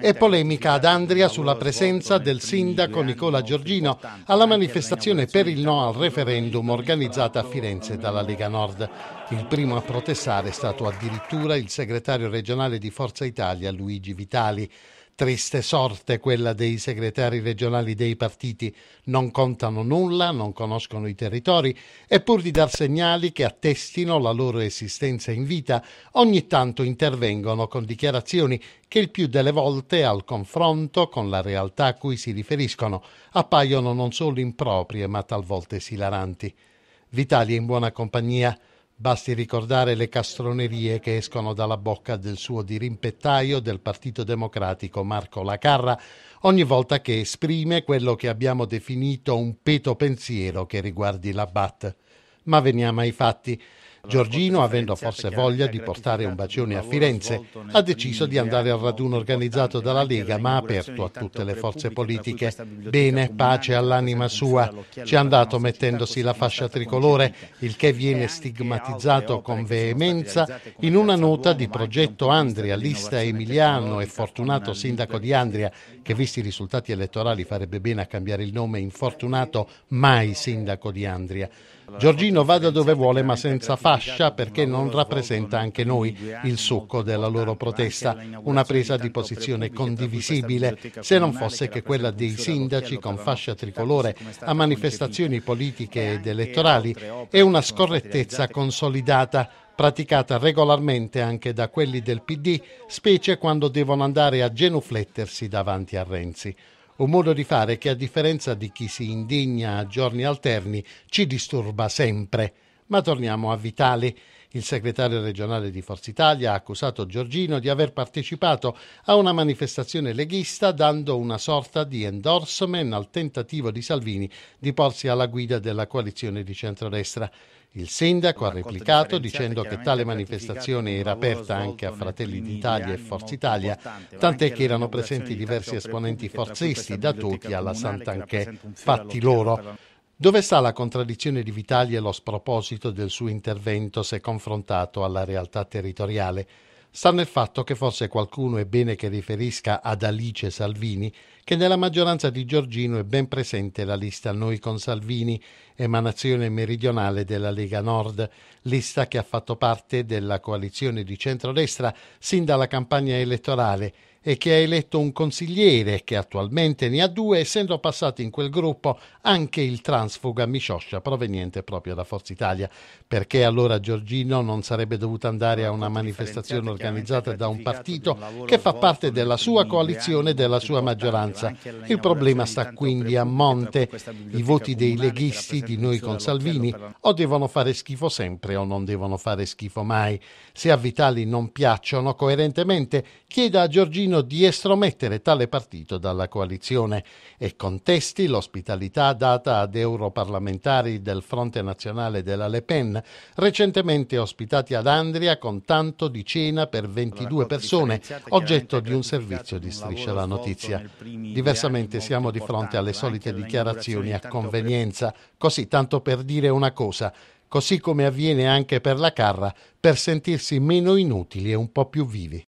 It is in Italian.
E polemica ad Andria sulla presenza del sindaco Nicola Giorgino alla manifestazione per il no al referendum organizzata a Firenze dalla Lega Nord. Il primo a protestare è stato addirittura il segretario regionale di Forza Italia Luigi Vitali triste sorte quella dei segretari regionali dei partiti. Non contano nulla, non conoscono i territori e pur di dar segnali che attestino la loro esistenza in vita, ogni tanto intervengono con dichiarazioni che il più delle volte al confronto con la realtà a cui si riferiscono appaiono non solo improprie ma talvolta esilaranti. Vitali in buona compagnia Basti ricordare le castronerie che escono dalla bocca del suo dirimpettaio del Partito Democratico Marco Lacarra ogni volta che esprime quello che abbiamo definito un peto pensiero che riguardi la BAT. Ma veniamo ai fatti. Giorgino, avendo forse voglia di portare un bacione a Firenze, ha deciso di andare al raduno organizzato dalla Lega, ma aperto a tutte le forze politiche. Bene, pace all'anima sua. Ci è andato mettendosi la fascia tricolore, il che viene stigmatizzato con veemenza in una nota di progetto Andria, lista Emiliano e fortunato sindaco di Andria, che visti i risultati elettorali farebbe bene a cambiare il nome infortunato mai sindaco di Andria. Giorgino vada dove vuole ma senza fascia lascia perché non rappresenta anche noi il succo della loro protesta, una presa di posizione condivisibile se non fosse che quella dei sindaci con fascia tricolore a manifestazioni politiche ed elettorali è una scorrettezza consolidata praticata regolarmente anche da quelli del PD, specie quando devono andare a genuflettersi davanti a Renzi. Un modo di fare che, a differenza di chi si indigna a giorni alterni, ci disturba sempre. Ma torniamo a Vitali. Il segretario regionale di Forza Italia ha accusato Giorgino di aver partecipato a una manifestazione leghista dando una sorta di endorsement al tentativo di Salvini di porsi alla guida della coalizione di centrodestra. Il sindaco ha replicato dicendo che tale manifestazione era aperta anche a Fratelli d'Italia e Forza Italia, tant'è che erano presenti diversi esponenti forzisti da tutti alla Sant'Anchè, fatti loro. Dove sta la contraddizione di Vitali e lo sproposito del suo intervento se confrontato alla realtà territoriale? Sta nel fatto che forse qualcuno è bene che riferisca ad Alice Salvini che nella maggioranza di Giorgino è ben presente la lista Noi con Salvini, emanazione meridionale della Lega Nord, lista che ha fatto parte della coalizione di centrodestra sin dalla campagna elettorale e che ha eletto un consigliere che attualmente ne ha due, essendo passato in quel gruppo anche il transfuga Miscioscia proveniente proprio da Forza Italia. Perché allora Giorgino non sarebbe dovuto andare a una manifestazione organizzata da un partito che fa parte della sua coalizione e della sua maggioranza? Il problema sta quindi a monte. I voti dei leghisti di noi con Salvini o devono fare schifo sempre o non devono fare schifo mai. Se a Vitali non piacciono, coerentemente chieda a Giorgino Berlusconi di estromettere tale partito dalla coalizione e contesti l'ospitalità data ad europarlamentari del Fronte Nazionale della Le Pen, recentemente ospitati ad Andria con tanto di cena per 22 persone, oggetto di un servizio di striscia la notizia. Diversamente siamo di fronte alle solite dichiarazioni a convenienza, così tanto per dire una cosa, così come avviene anche per la Carra, per sentirsi meno inutili e un po' più vivi.